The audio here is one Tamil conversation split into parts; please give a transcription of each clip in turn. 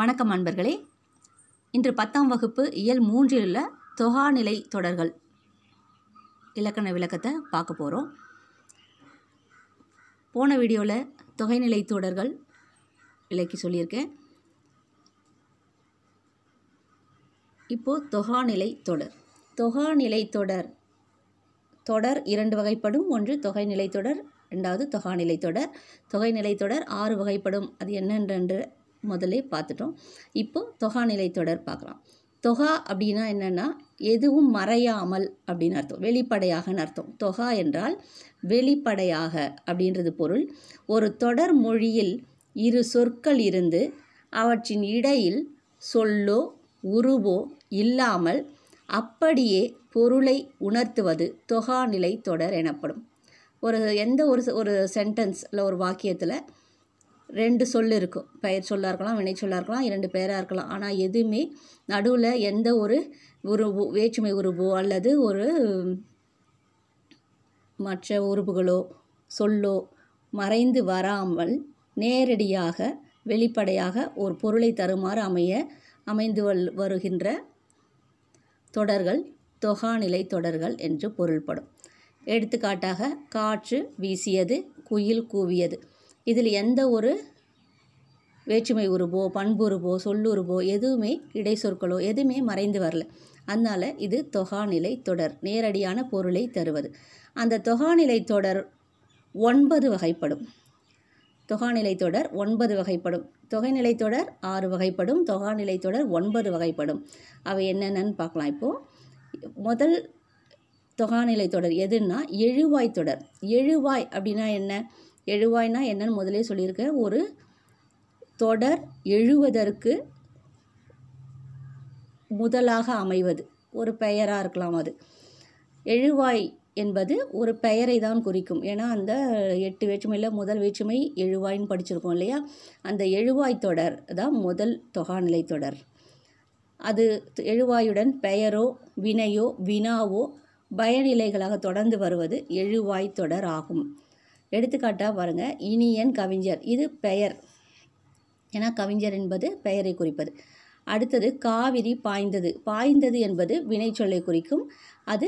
வணக்கம் அன்பர்களே இன்று பத்தாம் வகுப்பு இயல் மூன்றில் உள்ள தொகாநிலை தொடர்கள் இலக்கண விளக்கத்தை பார்க்க போகிறோம் போன வீடியோவில் தொகைநிலை தொடர்கள் விளக்கி சொல்லியிருக்கேன் இப்போது தொகாநிலை தொடர் தொகாநிலை தொடர் தொடர் இரண்டு வகைப்படும் ஒன்று தொகைநிலை தொடர் ரெண்டாவது தொகாநிலை தொடர் தொகைநிலை தொடர் ஆறு வகைப்படும் அது என்னென்ற முதலே பார்த்துட்டோம் இப்போ தொகாநிலை தொடர் பார்க்கலாம் தொகா அப்படின்னா என்னென்னா எதுவும் மறையாமல் அப்படின்னு அர்த்தம் வெளிப்படையாகன்னு அர்த்தம் தொகா என்றால் வெளிப்படையாக அப்படின்றது பொருள் ஒரு தொடர் மொழியில் இரு சொற்கள் இருந்து அவற்றின் இடையில் சொல்லோ உருவோ இல்லாமல் அப்படியே பொருளை உணர்த்துவது தொகாநிலை தொடர் எனப்படும் ஒரு எந்த ஒரு ஒரு சென்டென்ஸ் இல்லை ஒரு வாக்கியத்தில் ரெண்டு சொல் இருக்கும் பெயர் சொல்லாக இருக்கலாம் வினை சொல்லாக இருக்கலாம் இரண்டு பேராக இருக்கலாம் ஆனால் எதுவுமே நடுவில் எந்த ஒரு உருவு வேற்றுமை உருவோ அல்லது ஒரு மற்ற உறுப்புகளோ சொல்லோ மறைந்து வராமல் நேரடியாக வெளிப்படையாக ஒரு பொருளை தருமாறு அமைய அமைந்து வருகின்ற தொடர்கள் தொகாநிலை தொடர்கள் என்று பொருள்படும் எடுத்துக்காட்டாக காற்று வீசியது குயில் கூவியது இதில் எந்த ஒரு வேற்றுமை உருவோ பண்புருவோ சொல்லுருவோ எதுவுமே இடை சொற்களோ எதுவுமே மறைந்து வரல அதனால் இது தொகாநிலை தொடர் நேரடியான பொருளை தருவது அந்த தொகாநிலை தொடர் ஒன்பது வகைப்படும் தொகாநிலை தொடர் ஒன்பது வகைப்படும் தொகைநிலை தொடர் ஆறு வகைப்படும் தொகாநிலை தொடர் ஒன்பது வகைப்படும் அவை என்னென்னு பார்க்கலாம் இப்போது முதல் தொகாநிலை தொடர் எதுன்னா எழுவாய் தொடர் எழுவாய் அப்படின்னா என்ன எழுவாய்னா என்னன்னு முதலே சொல்லியிருக்கேன் ஒரு தொடர் எழுவதற்கு முதலாக அமைவது ஒரு பெயராக இருக்கலாம் அது எழுவாய் என்பது ஒரு பெயரை தான் குறிக்கும் ஏன்னா அந்த எட்டு வேற்றுமையில் முதல் வேற்றுமை எழுவாய்ன்னு படிச்சிருக்கோம் இல்லையா அந்த எழுவாய் தொடர் தான் முதல் தொகாநிலை தொடர் அது எழுவாயுடன் பெயரோ வினையோ வினாவோ பயநிலைகளாக தொடர்ந்து வருவது எழுவாய் தொடர் ஆகும் எடுத்துக்காட்டாக பாருங்கள் இனியன் கவிஞர் இது பெயர் ஏன்னா கவிஞர் என்பது பெயரை குறிப்பது அடுத்தது காவிரி பாய்ந்தது பாய்ந்தது என்பது வினைச்சொல்லை குறிக்கும் அது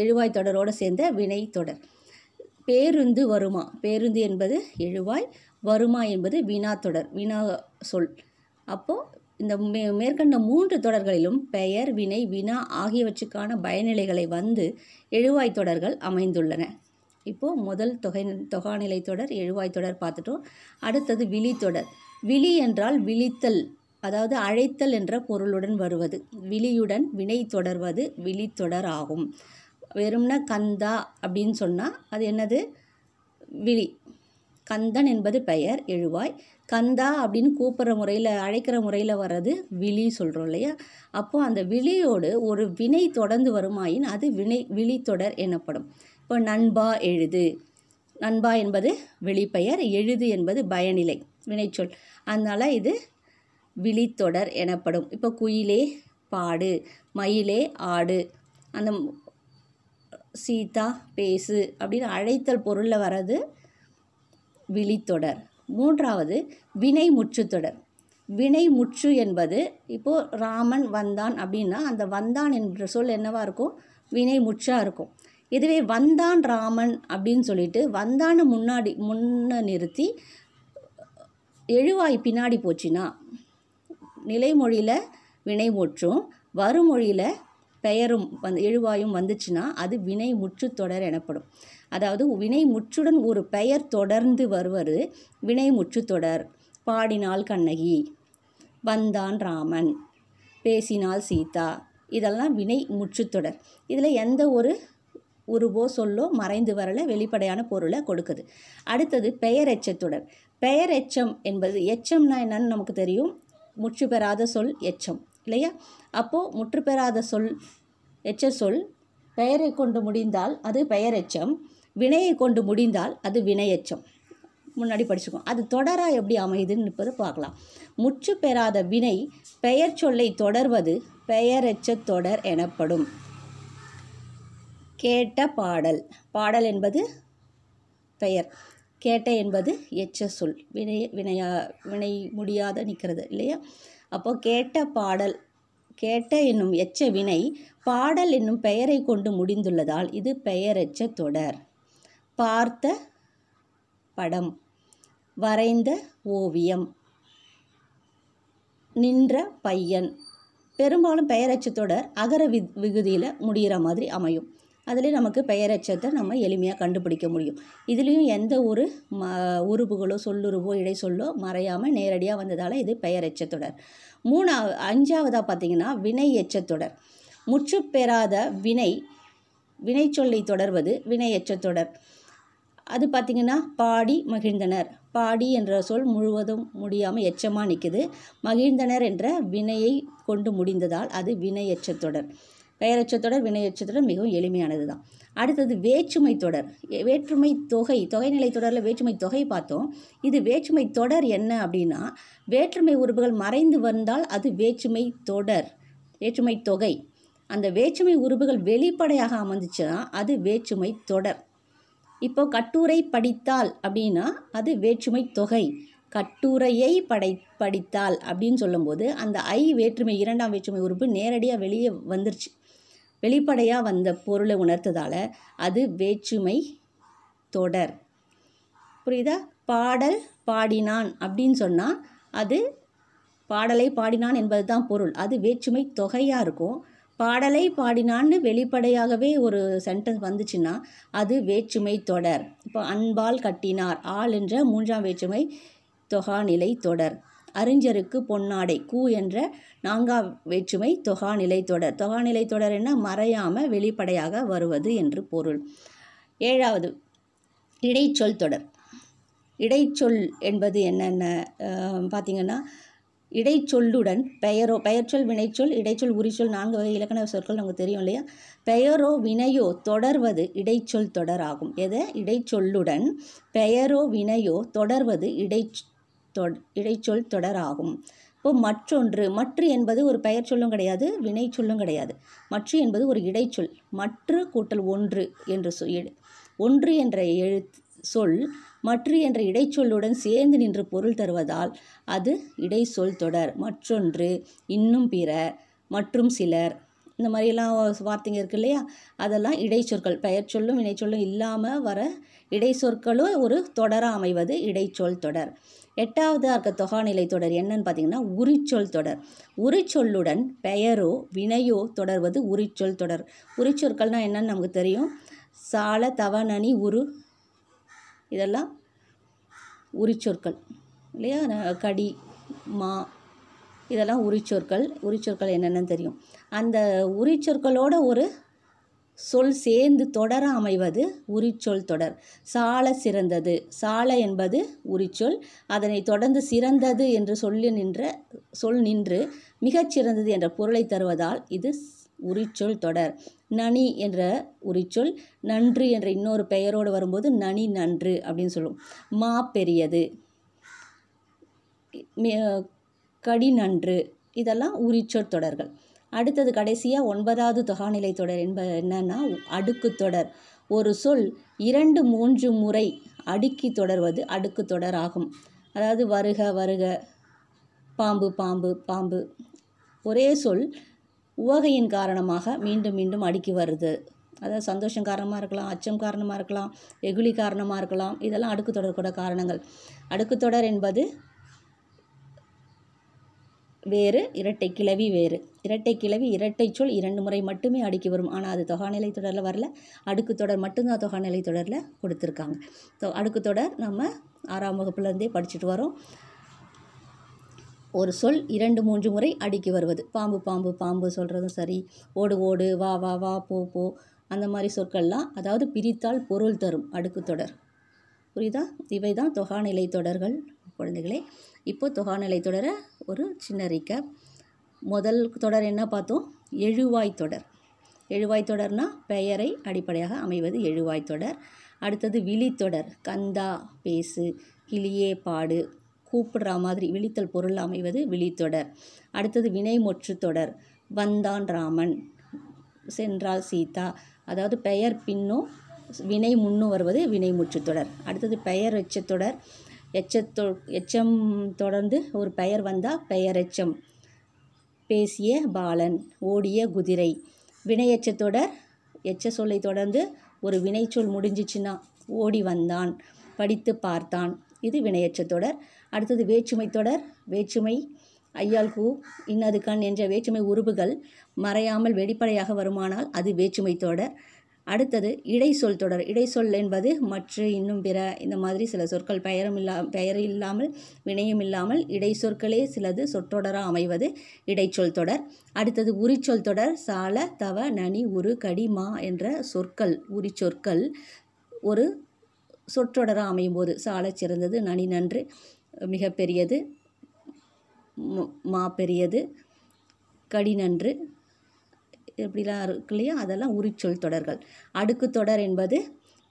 எழுவாய் தொடரோடு சேர்ந்த வினை தொடர் பேருந்து வருமா பேருந்து என்பது எழுவாய் வருமா என்பது வினா தொடர் வினா சொல் அப்போது இந்த மே மேற்கண்ட மூன்று தொடர்களிலும் பெயர் வினை வினா ஆகியவற்றுக்கான பயநிலைகளை வந்து எழுவாய் தொடர்கள் அமைந்துள்ளன இப்போது முதல் தொகை தொகாநிலை தொடர் எழுவாய் தொடர் பார்த்துட்டோம் அடுத்தது விழி தொடர் விழி என்றால் விழித்தல் அதாவது அழைத்தல் என்ற பொருளுடன் வருவது விழியுடன் வினை தொடர்வது விழித்தொடர் ஆகும் வெறும்னா கந்தா அப்படின்னு சொன்னால் அது என்னது விழி கந்தன் என்பது பெயர் எழுவாய் கந்தா அப்படின்னு கூப்பிட்ற முறையில் அழைக்கிற முறையில் வர்றது விழி சொல்கிறோம் இல்லையா அப்போது அந்த விழியோடு ஒரு வினை தொடர்ந்து வருமாயின் அது வினை விழித்தொடர் எனப்படும் இப்போ நண்பா எழுது நண்பா என்பது வெளிப்பெயர் எழுது என்பது பயனிலை வினைச்சொல் அதனால் இது விழித்தொடர் எனப்படும் இப்போ குயிலே பாடு மயிலே ஆடு அந்த சீதா பேசு அப்படின்னு அழைத்தல் பொருளில் வர்றது விழித்தொடர் மூன்றாவது வினை முற்றுத்தொடர் வினை முற்று என்பது இப்போது ராமன் வந்தான் அப்படின்னா அந்த வந்தான் என்ற சொல் என்னவாக இருக்கும் வினை முற்றாக இருக்கும் இதுவே வந்தான் ராமன் அப்படின்னு சொல்லிட்டு வந்தான முன்னாடி முன்ன நிறுத்தி எழுவாய் பின்னாடி போச்சுன்னா நிலைமொழியில் வினை வினைமுற்றும் வறுமொழியில் பெயரும் வந்து எழுவாயும் வந்துச்சுன்னா அது வினை முற்று தொடர் எனப்படும் அதாவது வினை முற்றுடன் ஒரு பெயர் தொடர்ந்து வருவது வினை முற்று தொடர் பாடினால் கண்ணகி வந்தான் ராமன் பேசினால் சீதா இதெல்லாம் வினை முற்றுத்தொடர் இதில் எந்த ஒரு உருவோ சொல்லோ மறைந்து வரல வெளிப்படையான பொருளை கொடுக்குது அடுத்தது பெயர் எச்சத்துடர் பெயர் எச்சம் என்பது எச்சம்னா என்னன்னு நமக்கு தெரியும் முற்று பெறாத சொல் எச்சம் இல்லையா அப்போது முற்று பெறாத சொல் எச்ச சொல் பெயரை கொண்டு முடிந்தால் அது பெயர் எச்சம் வினையை கொண்டு முடிந்தால் அது வினையச்சம் முன்னாடி படிச்சுக்கோம் அது தொடராக எப்படி அமையுதுன்னு இப்போது பார்க்கலாம் முற்று பெறாத வினை பெயர் சொல்லை தொடர்வது பெயரெச்ச தொடர் எனப்படும் கேட்ட பாடல் பாடல் என்பது பெயர் கேட்ட என்பது எச்ச சொல் வினை வினையா வினை முடியாத நிற்கிறது இல்லையா அப்போது கேட்ட பாடல் கேட்ட என்னும் எச்ச வினை பாடல் என்னும் பெயரை கொண்டு முடிந்துள்ளதால் இது பெயரெச்ச தொடர் பார்த்த படம் வரைந்த ஓவியம் நின்ற பையன் பெரும்பாலும் பெயரச்ச தொடர் அகர வி விகுதியில் முடிகிற மாதிரி அமையும் அதிலே நமக்கு அச்சத்தை நம்ம எளிமையாக கண்டுபிடிக்க முடியும் இதுலேயும் எந்த ஒரு ம உருவுகளோ சொல்லுருவோ இடை சொல்லோ மறையாமல் நேரடியாக வந்ததால் இது அச்சத்தொடர் மூணாவது அஞ்சாவதாக பார்த்திங்கன்னா வினை எச்சத்தொடர் முற்று பெறாத வினை வினைச்சொல்லை தொடர்வது வினை எச்சத்தொடர் அது பார்த்திங்கன்னா பாடி மகிழ்ந்தனர் பாடி என்ற சொல் முழுவதும் முடியாமல் எச்சமாக நிற்குது மகிழ்ந்தனர் என்ற வினையை கொண்டு முடிந்ததால் அது வினை எச்சத்தொடர் பெயரெச்சத்தொடர் தொடர் மிகவும் எளிமையானது தான் அடுத்தது வேற்றுமை தொடர் வேற்றுமை தொகை தொகைநிலை தொடரில் வேற்றுமை தொகை பார்த்தோம் இது வேற்றுமை தொடர் என்ன அப்படின்னா வேற்றுமை உறுப்புகள் மறைந்து வந்தால் அது வேற்றுமை தொடர் வேற்றுமை தொகை அந்த வேற்றுமை உறுப்புகள் வெளிப்படையாக அமைந்துச்சுன்னா அது வேற்றுமை தொடர் இப்போ கட்டுரை படித்தால் அப்படின்னா அது வேற்றுமை தொகை கட்டுரையை படை படித்தால் அப்படின்னு சொல்லும்போது அந்த ஐ வேற்றுமை இரண்டாம் வேற்றுமை உறுப்பு நேரடியாக வெளியே வந்துருச்சு வெளிப்படையாக வந்த பொருளை உணர்த்ததால் அது வேற்றுமை தொடர் புரியுதா பாடல் பாடினான் அப்படின்னு சொன்னால் அது பாடலை பாடினான் என்பது தான் பொருள் அது வேற்றுமை தொகையாக இருக்கும் பாடலை பாடினான்னு வெளிப்படையாகவே ஒரு சென்டென்ஸ் வந்துச்சுன்னா அது வேற்றுமை தொடர் இப்போ அன்பால் கட்டினார் ஆள் என்ற மூன்றாம் வேற்றுமை தொகாநிலை தொடர் அறிஞருக்கு பொன்னாடை கூ என்ற நான்கா வேற்றுமை தொகாநிலை தொடர் தொகாநிலை தொடர் என மறையாமல் வெளிப்படையாக வருவது என்று பொருள் ஏழாவது இடைச்சொல் தொடர் இடைச்சொல் என்பது என்னென்ன பார்த்திங்கன்னா இடைச்சொல்லுடன் பெயரோ பெயர்ச்சொல் வினைச்சொல் இடைச்சொல் உரிச்சொல் நான்கு வகை இலக்கண சொற்கள் நமக்கு தெரியும் இல்லையா பெயரோ வினையோ தொடர்வது இடைச்சொல் தொடராகும் எதை இடைச்சொல்லுடன் பெயரோ வினையோ தொடர்வது இடை இடைச்சொல் தொடராகும் இப்போ மற்றொன்று மற்று என்பது ஒரு பெயர் சொல்லும் கிடையாது வினை சொல்லும் கிடையாது மற்று என்பது ஒரு இடைச்சொல் மற்று கூட்டல் ஒன்று என்று சொ ஒன்று என்ற எழு சொல் மற்று என்ற இடைச்சொல்லுடன் சேர்ந்து நின்று பொருள் தருவதால் அது இடைச்சொல் தொடர் மற்றொன்று இன்னும் பிற மற்றும் சிலர் இந்த மாதிரியெல்லாம் வார்த்தைங்க இருக்கு இல்லையா அதெல்லாம் இடைச்சொற்கள் பெயர் சொல்லும் வினைச்சொல்லும் இல்லாமல் வர இடைச்சொற்களும் ஒரு தொடராக அமைவது இடைச்சொல் தொடர் எட்டாவதாக இருக்க தொகாநிலை தொடர் என்னன்னு பார்த்தீங்கன்னா உரிச்சொல் தொடர் உரிச்சொல்லுடன் பெயரோ வினையோ தொடர்வது உரிச்சொல் தொடர் உரிச்சொற்கள்னால் என்னன்னு நமக்கு தெரியும் சால தவணனி உரு இதெல்லாம் உரிச்சொற்கள் இல்லையா கடி மா இதெல்லாம் உரிச்சொற்கள் உரிச்சொற்கள் என்னென்னு தெரியும் அந்த உரிச்சொற்களோட ஒரு சொல் சேர்ந்து தொடர அமைவது உரிச்சொல் தொடர் சால சிறந்தது சால என்பது உரிச்சொல் அதனை தொடர்ந்து சிறந்தது என்று சொல்லி நின்ற சொல் நின்று மிகச்சிறந்தது என்ற பொருளை தருவதால் இது உரிச்சொல் தொடர் நனி என்ற உரிச்சொல் நன்று என்ற இன்னொரு பெயரோடு வரும்போது நனி நன்று அப்படின்னு சொல்லும் மா பெரியது கடி நன்று இதெல்லாம் உரிச்சொல் தொடர்கள் அடுத்தது கடைசியாக ஒன்பதாவது தொகாநிலை தொடர் என்ப என்னன்னா அடுக்கு தொடர் ஒரு சொல் இரண்டு மூன்று முறை அடுக்கி தொடர்வது அடுக்கு தொடர் ஆகும் அதாவது வருக வருக பாம்பு பாம்பு பாம்பு ஒரே சொல் உவகையின் காரணமாக மீண்டும் மீண்டும் அடுக்கி வருது அதாவது சந்தோஷம் காரணமாக இருக்கலாம் அச்சம் காரணமாக இருக்கலாம் வெகுளி காரணமாக இருக்கலாம் இதெல்லாம் அடுக்கு தொடர் கூட காரணங்கள் தொடர் என்பது வேறு இரட்டை கிளவி வேறு இரட்டை கிளவி இரட்டை சொல் இரண்டு முறை மட்டுமே அடுக்கி வரும் ஆனால் அது தொகாநிலை தொடரில் வரல அடுக்கு தொடர் மட்டும்தான் தொகாநிலை தொடரில் கொடுத்துருக்காங்க ஸோ அடுக்கு தொடர் நம்ம ஆறாம் வகுப்புலேருந்தே படிச்சுட்டு வரோம் ஒரு சொல் இரண்டு மூன்று முறை அடுக்கி வருவது பாம்பு பாம்பு பாம்பு சொல்கிறதும் சரி ஓடு ஓடு வா வா வா போ போ அந்த மாதிரி சொற்கள்லாம் அதாவது பிரித்தால் பொருள் தரும் அடுக்கு தொடர் புரியுதா இவை தான் தொகாநிலை தொடர்கள் குழந்தைகளே இப்போ தொகாநிலை தொடர ஒரு சின்ன ரீக்கப் முதல் தொடர் என்ன பார்த்தோம் எழுவாய் தொடர் எழுவாய் தொடர்னா பெயரை அடிப்படையாக அமைவது எழுவாய் தொடர் அடுத்தது விழித்தொடர் கந்தா பேசு கிளியே பாடு கூப்பிடுற மாதிரி விழித்தல் பொருள் அமைவது விழித்தொடர் அடுத்தது வினை மொற்று தொடர் வந்தான் ராமன் சென்றால் சீதா அதாவது பெயர் பின்னும் வினை முன்னும் வருவது வினை முற்று தொடர் அடுத்தது பெயர் வச்ச தொடர் எச்சத்தொ எச்சம் தொடர்ந்து ஒரு பெயர் வந்தால் பெயரெச்சம் பேசிய பாலன் ஓடிய குதிரை வினையெச்சத்தொடர் எச்ச சொல்லை தொடர்ந்து ஒரு வினைச்சொல் முடிஞ்சிச்சுன்னா ஓடி வந்தான் படித்து பார்த்தான் இது வினையச்சத்தொடர் அடுத்தது வேற்றுமை தொடர் வேற்றுமை ஐயால் கூ இன்னது கண் என்ற வேற்றுமை உருவுகள் மறையாமல் வெளிப்படையாக வருமானால் அது வேற்றுமை தொடர் அடுத்தது இடை சொல் தொடர் இடை சொல் என்பது மற்ற இன்னும் பிற இந்த மாதிரி சில சொற்கள் பெயரும் இல்லா பெயர் இல்லாமல் வினையும் இல்லாமல் இடை சொற்களே சிலது சொற்றொடராக அமைவது இடைச்சொல் தொடர் அடுத்தது உரிச்சொல் தொடர் சால தவ நனி உரு கடி மா என்ற சொற்கள் உரிச்சொற்கள் ஒரு சொற்றொடராக அமையும் போது சால சிறந்தது நனி நன்று மிக பெரியது மா பெரியது கடி நன்று இப்படிலாம் இருக்கு இல்லையா அதெல்லாம் உரிச்சொல் தொடர்கள் அடுக்கு தொடர் என்பது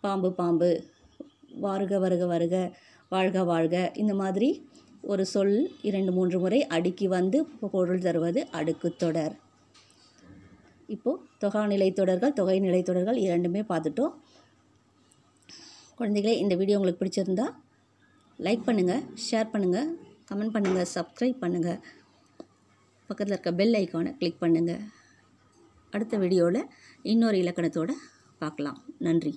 பாம்பு பாம்பு வாருக வருக வருக வாழ்க வாழ்க இந்த மாதிரி ஒரு சொல் இரண்டு மூன்று முறை அடுக்கி வந்து பொருள் தருவது அடுக்கு தொடர் இப்போது தொகாநிலை தொடர்கள் தொகை நிலை தொடர்கள் இரண்டுமே பார்த்துட்டோம் குழந்தைகளே இந்த வீடியோ உங்களுக்கு பிடிச்சிருந்தா லைக் பண்ணுங்கள் ஷேர் பண்ணுங்கள் கமெண்ட் பண்ணுங்கள் சப்ஸ்கிரைப் பண்ணுங்கள் பக்கத்தில் இருக்க பெல் ஐக்கானை கிளிக் பண்ணுங்கள் அடுத்த வீடியோவில் இன்னொரு இலக்கணத்தோடு பார்க்கலாம் நன்றி